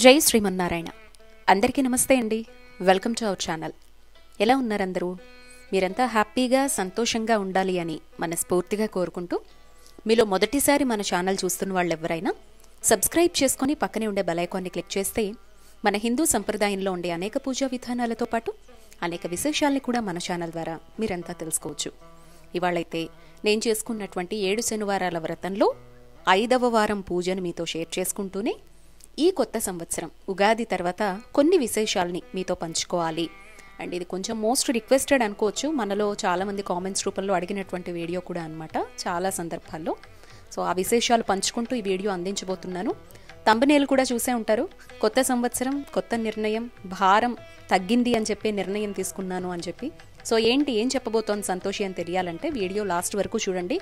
జై శ్రీమన్నారాయణ అందరికీ నమస్తే అండి వెల్కమ్ టు అవర్ ఛానల్ ఎలా ఉన్నారందరూ మీరంతా హ్యాపీగా సంతోషంగా ఉండాలి అని మనస్ఫూర్తిగా కోరుకుంటూ మీలో మొదటిసారి మన ఛానల్ చూస్తున్న వాళ్ళు ఎవరైనా సబ్స్క్రైబ్ చేసుకొని పక్కనే ఉండే బలైకాన్ని క్లిక్ చేస్తే మన హిందూ సంప్రదాయంలో ఉండే అనేక పూజా విధానాలతో పాటు అనేక విశేషాల్ని కూడా మన ఛానల్ ద్వారా మీరంతా తెలుసుకోవచ్చు ఇవాళైతే నేను చేసుకున్నటువంటి ఏడు శనివారాల వ్రతంలో ఐదవ వారం పూజను మీతో షేర్ చేసుకుంటూనే ఈ కొత్త సంవత్సరం ఉగాది తర్వాత కొన్ని విశేషాలని మీతో పంచుకోవాలి అండ్ ఇది కొంచెం మోస్ట్ రిక్వెస్టెడ్ అనుకోవచ్చు మనలో చాలామంది కామెంట్స్ రూపంలో అడిగినటువంటి వీడియో కూడా అనమాట చాలా సందర్భాల్లో సో ఆ విశేషాలు పంచుకుంటూ ఈ వీడియో అందించబోతున్నాను తంబనేలు కూడా చూసే ఉంటారు కొత్త సంవత్సరం కొత్త నిర్ణయం భారం తగ్గింది అని చెప్పి నిర్ణయం తీసుకున్నాను అని చెప్పి సో ఏంటి ఏం చెప్పబోతోంది సంతోషి అని తెలియాలంటే వీడియో లాస్ట్ వరకు చూడండి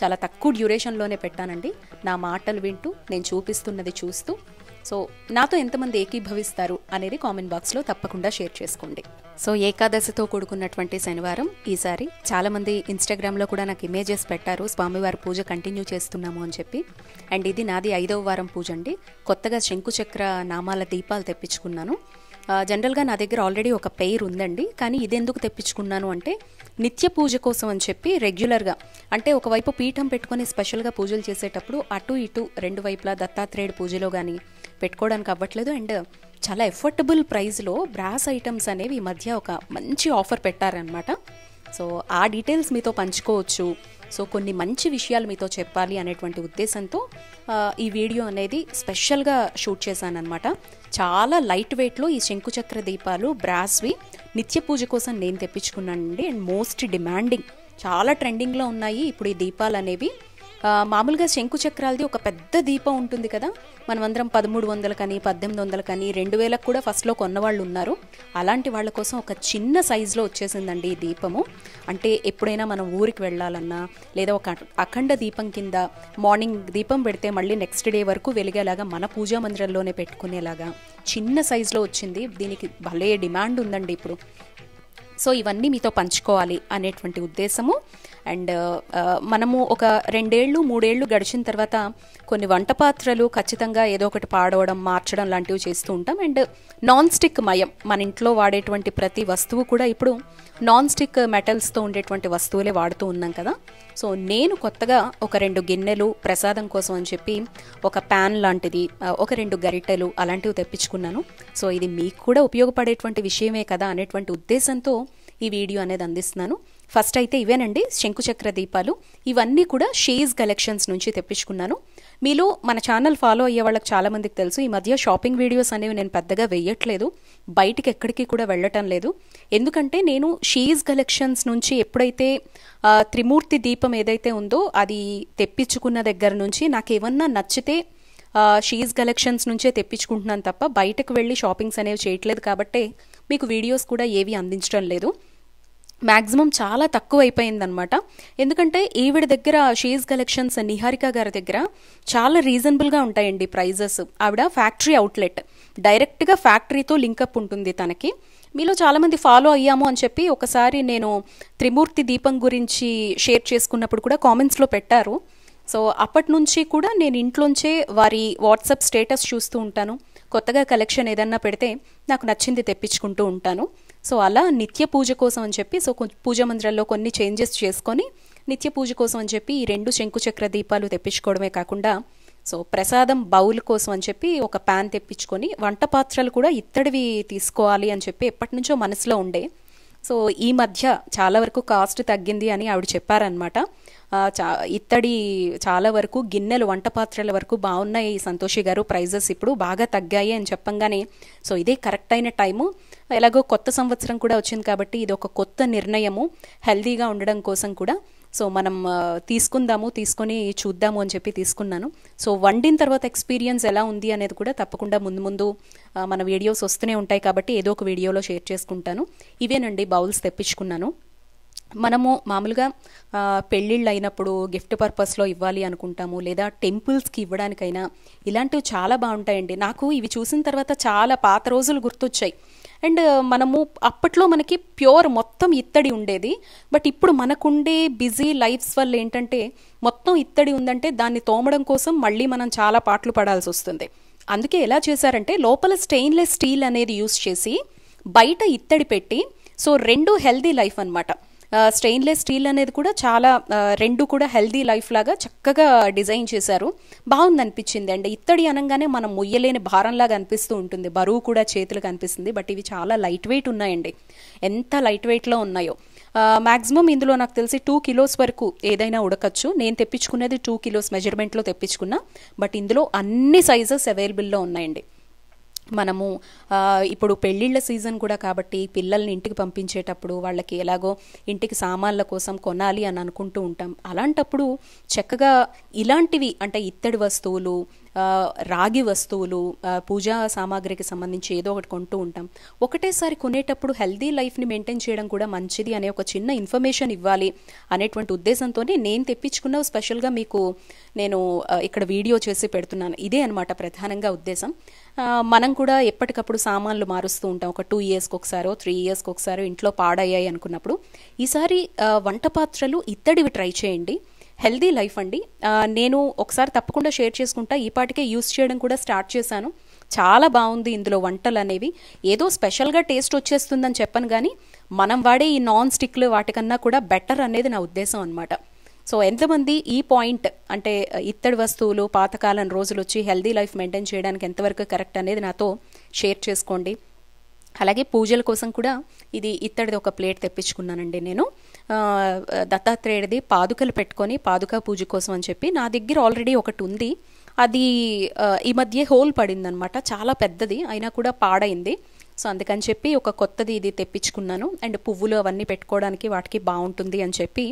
చాలా తక్కువ డ్యూరేషన్లోనే పెట్టానండి నా మాటలు వింటూ నేను చూపిస్తున్నది చూస్తూ సో నాతో ఎంతమంది ఏకీభవిస్తారు అనేది కామెంట్ బాక్స్లో తప్పకుండా షేర్ చేసుకోండి సో ఏకాదశితో కూడుకున్నటువంటి శనివారం ఈసారి చాలామంది ఇన్స్టాగ్రామ్లో కూడా నాకు ఇమేజెస్ పెట్టారు స్వామివారి పూజ కంటిన్యూ చేస్తున్నాము అని చెప్పి అండ్ ఇది నాది ఐదవ వారం పూజ అండి కొత్తగా శంకుచక్ర నామాల దీపాలు తెప్పించుకున్నాను జనరల్గా నా దగ్గర ఆల్రెడీ ఒక పెయిర్ ఉందండి కానీ ఇది ఎందుకు తెప్పించుకున్నాను అంటే నిత్య పూజ కోసం అని చెప్పి రెగ్యులర్గా అంటే ఒకవైపు పీఠం పెట్టుకొని స్పెషల్గా పూజలు చేసేటప్పుడు అటు ఇటు రెండు వైపులా దత్తాత్రేయుడు పూజలో కానీ పెట్టుకోవడానికి అవ్వట్లేదు అండ్ చాలా ఎఫోర్డబుల్ ప్రైస్లో బ్రాస్ ఐటమ్స్ అనేవి ఈ మధ్య ఒక మంచి ఆఫర్ పెట్టారనమాట సో ఆ డీటెయిల్స్ మీతో పంచుకోవచ్చు సో కొన్ని మంచి విషయాలు మీతో చెప్పాలి అనేటువంటి ఉద్దేశంతో ఈ వీడియో అనేది స్పెషల్గా షూట్ చేశాను అనమాట చాలా లైట్ వెయిట్లో ఈ శంకుచక్ర దీపాలు బ్రాస్వి నిత్య పూజ కోసం నేను తెప్పించుకున్నానండి అండ్ మోస్ట్ డిమాండింగ్ చాలా ట్రెండింగ్లో ఉన్నాయి ఇప్పుడు ఈ దీపాలు అనేవి మామూలుగా శంకు చక్రాలది ఒక పెద్ద దీపం ఉంటుంది కదా మనమందరం పదమూడు వందలు కానీ పద్దెనిమిది వందలు కానీ రెండు వేలకు కూడా ఫస్ట్లో కొన్నవాళ్ళు ఉన్నారు అలాంటి వాళ్ళ కోసం ఒక చిన్న సైజులో వచ్చేసిందండి ఈ దీపము అంటే ఎప్పుడైనా మనం ఊరికి వెళ్ళాలన్నా లేదా ఒక అఖండ దీపం కింద మార్నింగ్ దీపం పెడితే మళ్ళీ నెక్స్ట్ డే వరకు వెలిగేలాగా మన పూజా మందిరంలోనే పెట్టుకునేలాగా చిన్న సైజులో వచ్చింది దీనికి భలే డిమాండ్ ఉందండి ఇప్పుడు సో ఇవన్నీ మీతో పంచుకోవాలి అనేటువంటి ఉద్దేశము అండ్ మనము ఒక రెండేళ్ళు మూడేళ్ళు గడిచిన తర్వాత కొన్ని వంట పాత్రలు ఖచ్చితంగా ఏదో ఒకటి పాడవడం మార్చడం లాంటివి చేస్తూ ఉంటాం అండ్ నాన్ స్టిక్ మయం మన ఇంట్లో వాడేటువంటి ప్రతి వస్తువు కూడా ఇప్పుడు నాన్ స్టిక్ మెటల్స్తో ఉండేటువంటి వస్తువులే వాడుతూ ఉన్నాం కదా సో నేను కొత్తగా ఒక రెండు గిన్నెలు ప్రసాదం కోసం అని చెప్పి ఒక ప్యాన్ లాంటిది ఒక రెండు గరిటెలు అలాంటివి తెప్పించుకున్నాను సో ఇది మీకు కూడా ఉపయోగపడేటువంటి విషయమే కదా అనేటువంటి ఉద్దేశంతో ఈ వీడియో అనేది అందిస్తున్నాను ఫస్ట్ అయితే ఇవేనండి శంకుచక్ర దీపాలు ఇవన్నీ కూడా షేజ్ కలెక్షన్స్ నుంచి తెప్పించుకున్నాను మీలో మన ఛానల్ ఫాలో అయ్యే వాళ్ళకి చాలామందికి తెలుసు ఈ మధ్య షాపింగ్ వీడియోస్ అనేవి నేను పెద్దగా వేయట్లేదు బయటికి ఎక్కడికి కూడా వెళ్ళటం లేదు ఎందుకంటే నేను షేజ్ కలెక్షన్స్ నుంచి ఎప్పుడైతే త్రిమూర్తి దీపం ఏదైతే ఉందో అది తెప్పించుకున్న దగ్గర నుంచి నాకు ఏమన్నా నచ్చితే షీజ్ కలెక్షన్స్ నుంచే తెప్పించుకుంటున్నాను తప్ప బయటకు వెళ్ళి షాపింగ్స్ అనేవి చేయట్లేదు కాబట్టి మీకు వీడియోస్ కూడా ఏవి అందించడం లేదు మ్యాక్సిమం చాలా తక్కువ అయిపోయిందనమాట ఎందుకంటే ఈవిడ దగ్గర షీజ్ కలెక్షన్స్ నిహారిక గారి దగ్గర చాలా రీజనబుల్గా ఉంటాయండి ప్రైజెస్ ఆవిడ ఫ్యాక్టరీ అవుట్లెట్ డైరెక్ట్గా ఫ్యాక్టరీతో లింకప్ ఉంటుంది తనకి మీలో చాలామంది ఫాలో అయ్యాము అని చెప్పి ఒకసారి నేను త్రిమూర్తి దీపం గురించి షేర్ చేసుకున్నప్పుడు కూడా కామెంట్స్లో పెట్టారు సో అప్పటి నుంచి కూడా నేను ఇంట్లోంచే వారి వాట్సాప్ స్టేటస్ చూస్తూ ఉంటాను కొత్తగా కలెక్షన్ ఏదన్నా పెడితే నాకు నచ్చింది తెప్పించుకుంటూ ఉంటాను సో అలా నిత్య పూజ కోసం అని చెప్పి సో పూజ మందిరాల్లో కొన్ని చేంజెస్ చేసుకొని నిత్య పూజ కోసం అని చెప్పి ఈ రెండు శంకుచక్ర దీపాలు తెప్పించుకోవడమే కాకుండా సో ప్రసాదం బౌల్ కోసం అని చెప్పి ఒక ప్యాన్ తెప్పించుకొని వంట పాత్రలు కూడా ఇత్తడివి తీసుకోవాలి అని చెప్పి ఎప్పటి నుంచో మనసులో ఉండే సో ఈ మధ్య చాలా వరకు కాస్ట్ తగ్గింది అని ఆవిడ చెప్పారనమాట చా ఇత్తడి చాలా వరకు గిన్నెలు వంట పాత్రల వరకు బాగున్నాయి సంతోషి గారు ప్రైజెస్ ఇప్పుడు బాగా తగ్గాయి అని చెప్పంగానే సో ఇదే కరెక్ట్ అయిన టైము ఎలాగో కొత్త సంవత్సరం కూడా వచ్చింది కాబట్టి ఇది ఒక కొత్త నిర్ణయము హెల్దీగా ఉండడం కోసం కూడా సో మనం తీసుకుందాము తీసుకొని చూద్దాము అని చెప్పి తీసుకున్నాను సో వండిన తర్వాత ఎక్స్పీరియన్స్ ఎలా ఉంది అనేది కూడా తప్పకుండా ముందు ముందు మన వీడియోస్ వస్తూనే ఉంటాయి కాబట్టి ఏదో ఒక వీడియోలో షేర్ చేసుకుంటాను ఇవేనండి బౌల్స్ తెప్పించుకున్నాను మనము మామూలుగా పెళ్ళిళ్ళు అయినప్పుడు గిఫ్ట్ పర్పస్లో ఇవ్వాలి అనుకుంటాము లేదా టెంపుల్స్కి ఇవ్వడానికైనా ఇలాంటివి చాలా బాగుంటాయండి నాకు ఇవి చూసిన తర్వాత చాలా పాత రోజులు గుర్తొచ్చాయి అండ్ మనము అప్పట్లో మనకి ప్యూర్ మొత్తం ఇత్తడి ఉండేది బట్ ఇప్పుడు మనకుండే బిజీ లైఫ్స్ వల్ల ఏంటంటే మొత్తం ఇత్తడి ఉందంటే దాన్ని తోమడం కోసం మళ్ళీ మనం చాలా పాటలు పడాల్సి వస్తుంది అందుకే ఎలా చేశారంటే లోపల స్టెయిన్లెస్ స్టీల్ అనేది యూస్ చేసి బయట ఇత్తడి పెట్టి సో రెండు హెల్దీ లైఫ్ అనమాట స్టెయిన్లెస్ స్టీల్ అనేది కూడా చాలా రెండు కూడా హెల్దీ లైఫ్ లాగా చక్కగా డిజైన్ చేశారు బాగుంది అనిపించింది అండి ఇత్తడి అనగానే మనం మొయ్యలేని భారంలాగా అనిపిస్తూ ఉంటుంది బరువు కూడా చేతులకు అనిపిస్తుంది బట్ ఇవి చాలా లైట్ వెయిట్ ఉన్నాయండి ఎంత లైట్ వెయిట్లో ఉన్నాయో మ్యాక్సిమం ఇందులో నాకు తెలిసి టూ కిలోస్ వరకు ఏదైనా ఉడకచ్చు నేను తెప్పించుకునేది టూ కిలోస్ మెజర్మెంట్లో తెప్పించుకున్నా బట్ ఇందులో అన్ని సైజెస్ అవైలబుల్లో ఉన్నాయండి మనము ఇప్పుడు పెళ్ళిళ్ళ సీజన్ కూడా కాబట్టి పిల్లల్ని ఇంటికి పంపించేటప్పుడు వాళ్ళకి ఎలాగో ఇంటికి సామాన్ల కోసం కొనాలి అని అనుకుంటూ ఉంటాం అలాంటప్పుడు చక్కగా ఇలాంటివి అంటే ఇత్తడి వస్తువులు రాగి వస్తువులు పూజా సామాగ్రికి సంబంధించి ఏదో ఒకటి కొంటూ ఉంటాం ఒకటేసారి కొనేటప్పుడు హెల్దీ లైఫ్ని మెయింటైన్ చేయడం కూడా మంచిది అనే ఒక చిన్న ఇన్ఫర్మేషన్ ఇవ్వాలి అనేటువంటి ఉద్దేశంతోనే నేను తెప్పించుకున్న స్పెషల్గా మీకు నేను ఇక్కడ వీడియో చేసి పెడుతున్నాను ఇదే అనమాట ప్రధానంగా ఉద్దేశం మనం కూడా ఎప్పటికప్పుడు సామాన్లు మారుస్తూ ఉంటాం ఒక టూ ఇయర్స్కి ఒకసారో త్రీ ఇయర్స్కి ఒకసారో ఇంట్లో పాడయ్యాయి అనుకున్నప్పుడు ఈసారి వంట పాత్రలు ఇత్తడివి ట్రై చేయండి హెల్దీ లైఫ్ అండి నేను ఒకసారి తప్పకుండా షేర్ చేసుకుంటా ఈ పాటికే యూస్ చేయడం కూడా స్టార్ట్ చేశాను చాలా బాగుంది ఇందులో వంటలు అనేవి ఏదో స్పెషల్గా టేస్ట్ వచ్చేస్తుందని చెప్పను కానీ మనం వాడే ఈ నాన్ స్టిక్లు వాటికన్నా కూడా బెటర్ అనేది నా ఉద్దేశం అనమాట సో ఎంతమంది ఈ పాయింట్ అంటే ఇత్తడి వస్తువులు పాతకాలం రోజులు వచ్చి హెల్దీ లైఫ్ మెయింటైన్ చేయడానికి ఎంతవరకు కరెక్ట్ అనేది నాతో షేర్ చేసుకోండి అలాగే పూజల కోసం కూడా ఇది ఇత్తడిది ఒక ప్లేట్ తెప్పించుకున్నానండి నేను దత్తాత్రేయుడిది పాదుకలు పెట్టుకొని పాదుక పూజ కోసం అని చెప్పి నా దగ్గర ఆల్రెడీ ఒకటి ఉంది అది ఈ మధ్య హోల్ పడిందనమాట చాలా పెద్దది అయినా కూడా పాడైంది సో అందుకని చెప్పి ఒక కొత్తది ఇది తెప్పించుకున్నాను అండ్ పువ్వులు అవన్నీ పెట్టుకోవడానికి వాటికి బాగుంటుంది అని చెప్పి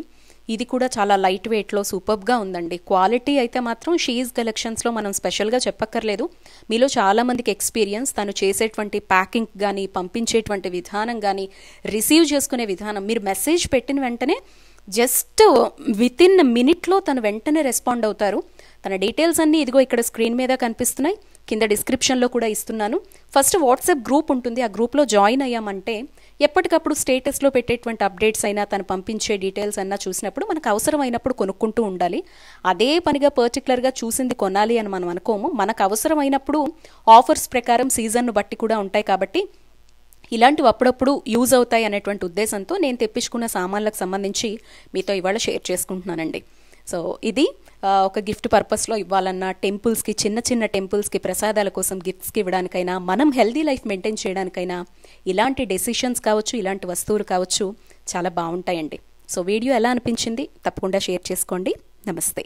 ఇది కూడా చాలా లైట్ వెయిట్లో సూపర్గా ఉందండి క్వాలిటీ అయితే మాత్రం షీజ్ కలెక్షన్స్లో మనం స్పెషల్గా చెప్పక్కర్లేదు మీలో చాలామందికి ఎక్స్పీరియన్స్ తను చేసేటువంటి ప్యాకింగ్ కానీ పంపించేటువంటి విధానం కానీ రిసీవ్ చేసుకునే విధానం మీరు మెసేజ్ పెట్టిన వెంటనే జస్ట్ విత్ ఇన్ మినిట్లో తను వెంటనే రెస్పాండ్ అవుతారు తన డీటెయిల్స్ అన్నీ ఇదిగో ఇక్కడ స్క్రీన్ మీద కనిపిస్తున్నాయి కింద డిస్క్రిప్షన్లో కూడా ఇస్తున్నాను ఫస్ట్ వాట్సాప్ గ్రూప్ ఉంటుంది ఆ గ్రూప్లో జాయిన్ అయ్యామంటే ఎప్పటికప్పుడు స్టేటస్లో పెట్టేటువంటి అప్డేట్స్ అయినా తను పంపించే డీటెయిల్స్ అన్నా చూసినప్పుడు మనకు అవసరమైనప్పుడు కొనుక్కుంటూ ఉండాలి అదే పనిగా పర్టికులర్గా చూసింది కొనాలి అని మనం అనుకోము మనకు అవసరమైనప్పుడు ఆఫర్స్ ప్రకారం సీజన్ను బట్టి కూడా ఉంటాయి కాబట్టి ఇలాంటివి అప్పుడప్పుడు యూజ్ అవుతాయి అనేటువంటి ఉద్దేశంతో నేను తెప్పించుకున్న సామాన్లకు సంబంధించి మీతో ఇవాళ షేర్ చేసుకుంటున్నానండి సో ఇది ఒక గిఫ్ట్ పర్పస్లో ఇవ్వాలన్నా టెంపుల్స్కి చిన్న చిన్న టెంపుల్స్కి ప్రసాదాల కోసం గిఫ్ట్స్కి ఇవ్వడానికైనా మనం హెల్దీ లైఫ్ మెయింటైన్ చేయడానికైనా ఇలాంటి డెసిషన్స్ కావచ్చు ఇలాంటి వస్తువులు కావచ్చు చాలా బాగుంటాయండి సో వీడియో ఎలా అనిపించింది తప్పకుండా షేర్ చేసుకోండి నమస్తే